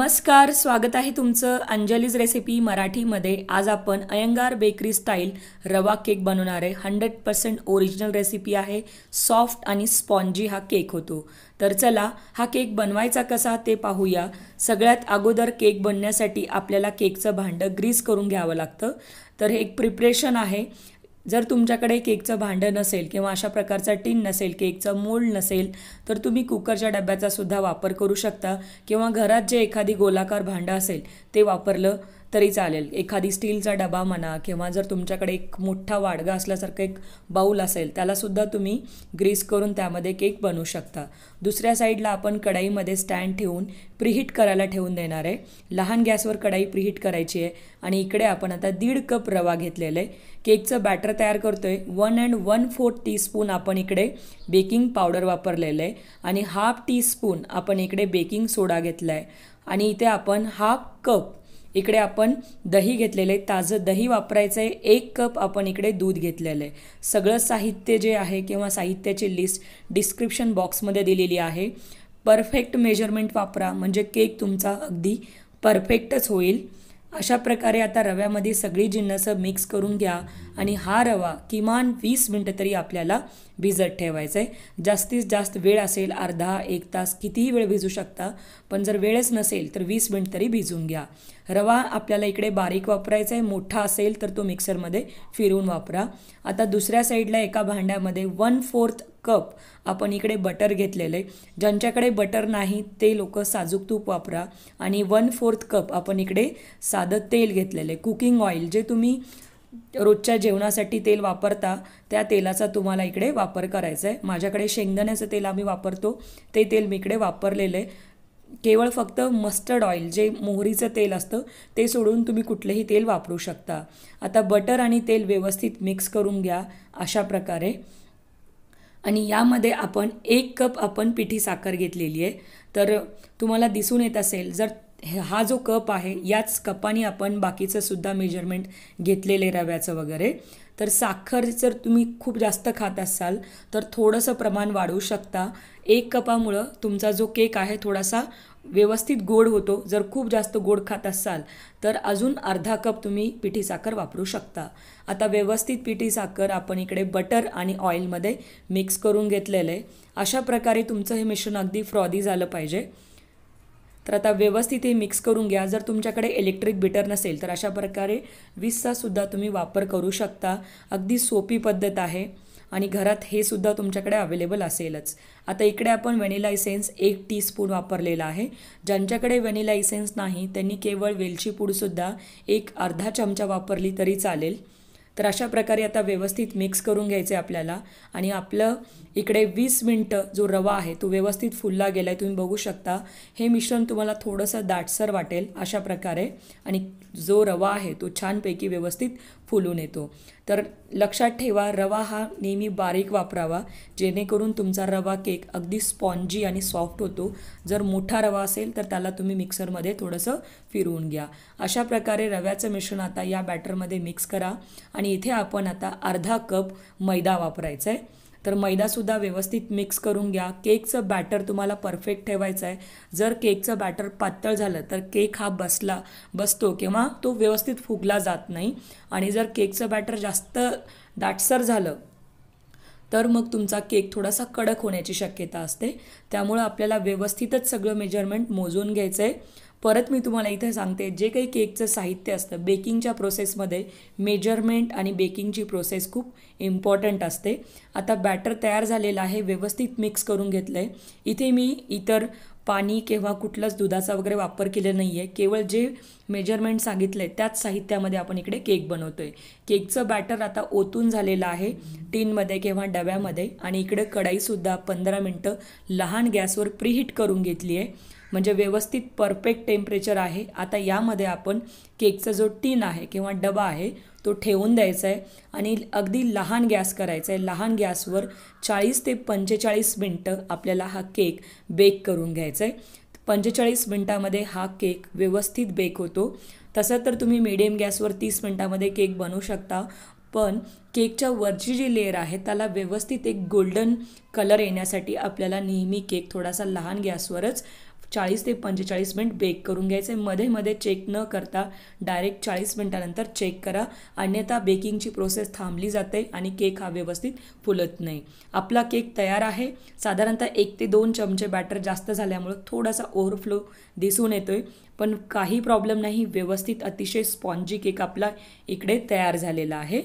नमस्कार स्वागत आहे तुमचं अंजलीज रेसिपी मराठीमध्ये आज आपण अयंगार बेकरी स्टाईल रवा केक बनवणार आहे हंड्रेड पर्सेंट ओरिजिनल रेसिपी आहे सॉफ्ट आणि स्पॉन्जी हा केक होतो तर चला हा केक बनवायचा कसा ते पाहूया सगळ्यात अगोदर केक बनण्यासाठी आपल्याला केकचं भांडं ग्रीस करून घ्यावं लागतं तर हे एक प्रिपरेशन आहे जर तुमच्याकडे केकचं भांडं नसेल किंवा अशा प्रकारचा टिन नसेल केकचं मोल्ड नसेल तर तुम्ही कुकरच्या डब्याचा सुद्धा वापर करू शकता किंवा घरात जे एखादी गोलाकार भांडं असेल ते वापरलं तरी चालेल एखादी स्टीलचा डबा म्हणा किंवा जर तुमच्याकडे एक मोठा वाडगा असल्यासारखं एक बाऊल असेल त्यालासुद्धा तुम्ही ग्रीस करून त्यामध्ये केक बनवू शकता दुसऱ्या साईडला आपण कढाईमध्ये स्टँड ठेवून प्रिहीट करायला ठेवून देणार आहे लहान गॅसवर कढाई प्रिहीट करायची आहे आणि इकडे आपण आता दीड कप रवा घेतलेला आहे केकचं बॅटर तयार करतो आहे one and one fourth spoon आपण इकडे बेकिंग पावडर वापरलेलं आहे आणि हाफ टीस्पून आपण इकडे बेकिंग सोडा घेतला आहे आणि इथे आपण हाफ कप इकडे आपण दही घेतलेलं आहे ताजं दही वापरायचं आहे एक कप आपण इकडे दूध घेतलेलं आहे सगळं साहित्य जे आहे किंवा साहित्याची लिस्ट डिस्क्रिप्शन बॉक्समध्ये दिलेली आहे परफेक्ट मेजरमेंट वापरा म्हणजे केक तुमचा अगदी परफेक्टच होईल अशा प्रकारे आता रव्यामध्ये सगळी जिन्नसं मिक्स करून घ्या आणि हा रवा किमान वीस मिनटं तरी आपल्याला भिजत ठेवायचं आहे जास्तीत जास्त वेळ असेल अर्धा एक तास कितीही वेळ भिजू शकता पण जर वेळच नसेल तर वीस मिनटं तरी भिजून घ्या रवा आपल्याला इकडे बारीक वापरायचा आहे मोठा असेल तर तो मिक्सरमध्ये फिरवून वापरा आता दुसऱ्या साईडला एका भांड्यामध्ये वन फोर्थ कप आपण इकडे बटर घेतलेलं आहे ज्यांच्याकडे बटर नाही ते लोक साजूक तूप वापरा आणि वन फोर्थ कप आपण इकडे साधं तेल घेतलेलं आहे कुकिंग ऑइल जे तुम्ही रोजच्या जेवणासाठी तेल वापरता त्या तेलाचा तुम्हाला इकडे वापर करायचा आहे माझ्याकडे शेंगदाण्याचं तेल आम्ही वापरतो ते तेल मी इकडे वापरलेलं आहे केवळ फक्त मस्टर्ड ऑइल जे मोहरीचं तेल असतं ते सोडून तुम्ही कुठलंही तेल वापरू शकता आता बटर आणि तेल व्यवस्थित मिक्स करून घ्या अशा प्रकारे आणि यामध्ये आपण एक कप आपण पिठी साखर घेतलेली आहे तर तुम्हाला दिसून येत असेल जर हा जो कप आहे याच कपाने आपण बाकीचं सुद्धा मेजरमेंट घेतलेले रव्याचं वगैरे तर साखर जर तुम्ही खूप जास्त खात असाल तर थोडंसं प्रमाण वाढवू शकता एक कपामुळं तुमचा जो केक आहे थोडासा व्यवस्थित गोड होतो जर खूप जास्त गोड खात असाल तर अजून अर्धा कप तुम्ही पिठी साखर वापरू शकता आता व्यवस्थित पिठी साखर आपण इकडे बटर आणि ऑइलमध्ये मिक्स करून घेतलेलं आहे अशा प्रकारे तुमचं हे मिश्रण अगदी फ्रॉदी झालं पाहिजे तर आता व्यवस्थित हे मिक्स करून घ्या जर तुमच्याकडे इलेक्ट्रिक बिटर नसेल तर अशा प्रकारे सुद्धा तुम्ही वापर करू शकता अगदी सोपी पद्धत आहे आणि घरात हे सुद्धा तुमच्याकडे अवेलेबल असेलच आता इकडे आपण व्हॅनिला इसेन्स एक टी स्पून वापरलेला आहे ज्यांच्याकडे व्हॅनिला इसेन्स नाही त्यांनी केवळ वेलची पूडसुद्धा एक अर्धा चमचा वापरली तरी चालेल तर अशा प्रकारे आता व्यवस्थित मिक्स करून घ्यायचं आहे आपल्याला आणि आपलं इकडे वीस मिनटं जो रवा आहे तो व्यवस्थित फुलला गेला आहे तुम्ही बघू शकता हे मिश्रण तुम्हाला थोडंसं दाटसर वाटेल अशा प्रकारे आणि जो रवा आहे तो छानपैकी व्यवस्थित फुलून येतो तर लक्षात ठेवा रवा हा नेहमी बारीक वापरावा जेणेकरून तुमचा रवा केक अगदी स्पॉन्जी आणि सॉफ्ट होतो जर मोठा रवा असेल तर त्याला तुम्ही मिक्सरमध्ये थोडंसं फिरवून घ्या अशा प्रकारे रव्याचं मिश्रण आता या बॅटरमध्ये मिक्स करा आणि इथे आपण आता अर्धा कप मैदा वापरायचा आहे तर मैदासुद्धा व्यवस्थित मिक्स करून घ्या केकचं बॅटर तुम्हाला परफेक्ट ठेवायचं आहे जर केकचं बॅटर पातळ झालं तर केक हा बसला बसतो किंवा तो व्यवस्थित फुगला जात नाही आणि जर केकचं बॅटर जास्त दाटसर झालं तर मग तुमचा केक थोडासा कडक होण्याची शक्यता असते त्यामुळं आपल्याला व्यवस्थितच सगळं मेजरमेंट मोजून घ्यायचं आहे परत मी तुम्हाला इथे सांगते जे काही केकचं साहित्य असतं बेकिंगच्या प्रोसेसमध्ये मेजरमेंट आणि बेकिंगची प्रोसेस खूप इम्पॉर्टंट असते आता बॅटर तयार झालेलं आहे व्यवस्थित मिक्स करून घेतलं आहे इथे मी इतर पाणी किंवा कुठलाच दुधाचा वगैरे वापर केलेला नाही आहे केवळ जे मेजरमेंट सांगितलं आहे त्याच साहित्यामध्ये आपण इकडे केक बनवतो आहे केकचं बॅटर आता ओतून झालेलं आहे टीनमध्ये किंवा डब्यामध्ये आणि इकडे कढाईसुद्धा पंधरा मिनटं लहान गॅसवर प्रीहीट करून घेतली आहे म्हणजे व्यवस्थित परफेक्ट टेम्परेचर आहे आता यामध्ये आपण केकचा जो टीन आहे किंवा डबा आहे तो ठेवून द्यायचा आहे आणि अगदी लहान गॅस करायचा आहे लहान गॅसवर चाळीस ते पंचेचाळीस मिनटं आपल्याला हा केक बेक करून घ्यायचा आहे पंचेचाळीस मिनटामध्ये हा केक व्यवस्थित बेक होतो तसं तर तुम्ही मिडियम गॅसवर तीस मिनटामध्ये केक बनवू शकता पण केकच्या वरची जी लेअर आहे त्याला व्यवस्थित एक गोल्डन कलर येण्यासाठी आपल्याला नेहमी केक थोडासा लहान गॅसवरच चाळीस ते पंचेचाळीस मिनिट बेक करून घ्यायचे मध्ये मध्ये चेक न करता डायरेक्ट चाळीस मिनिटानंतर चेक करा अन्यथा बेकिंगची प्रोसेस थांबली जाते आणि केक हा व्यवस्थित फुलत नाही आपला केक तयार आहे साधारणतः एक ते दोन चमचे बॅटर जास्त झाल्यामुळं थोडासा ओव्हरफ्लो दिसून येतोय पण काही प्रॉब्लेम नाही व्यवस्थित अतिशय स्पॉन्जी केक आपला इकडे तयार झालेला आहे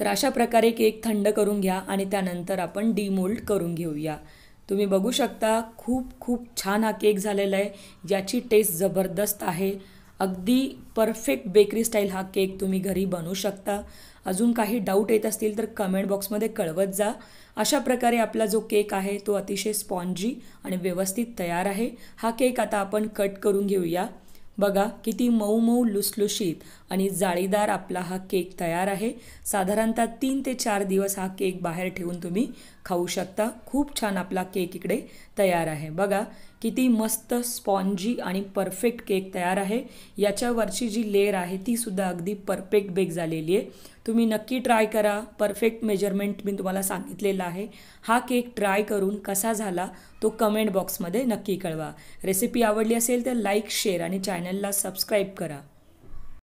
तर अशा प्रकारे केक थंड करून घ्या आणि त्यानंतर आपण डीमोल्ड करून घेऊया तुम्ही बघू शकता खूप खूप छान हा केक झालेला आहे ज्याची टेस्ट जबरदस्त आहे अगदी परफेक्ट बेकरी स्टाईल हा केक तुम्ही घरी बनवू शकता अजून काही डाऊट येत असतील तर कमेंट बॉक्समध्ये कळवत जा अशा प्रकारे आपला जो केक आहे तो अतिशय स्पॉन्जी आणि व्यवस्थित तयार आहे हा केक आता आपण कट करून घेऊया बघा किती मऊ मऊ लुसलुशीत आणि जाळीदार आपला हा केक तयार आहे साधारणतः तीन ते चार दिवस हा केक बाहेर ठेवून तुम्ही खाऊ शकता खूप छान आपला केक इकडे तयार आहे बघा किती मस्त स्पॉन्जी आणि परफेक्ट केक तयार आहे याच्यावरची जी लेअर आहे तीसुद्धा अगदी परफेक्ट बेक झालेली आहे तुम्ही नक्की ट्राय करा परफेक्ट मेजरमेंट मी तुम्हाला सांगितलेला आहे हा केक ट्राय करून कसा झाला तो कमेंट बॉक्समध्ये नक्की कळवा रेसिपी आवडली असेल तर लाईक शेअर आणि चॅनलला सबस्क्राईब करा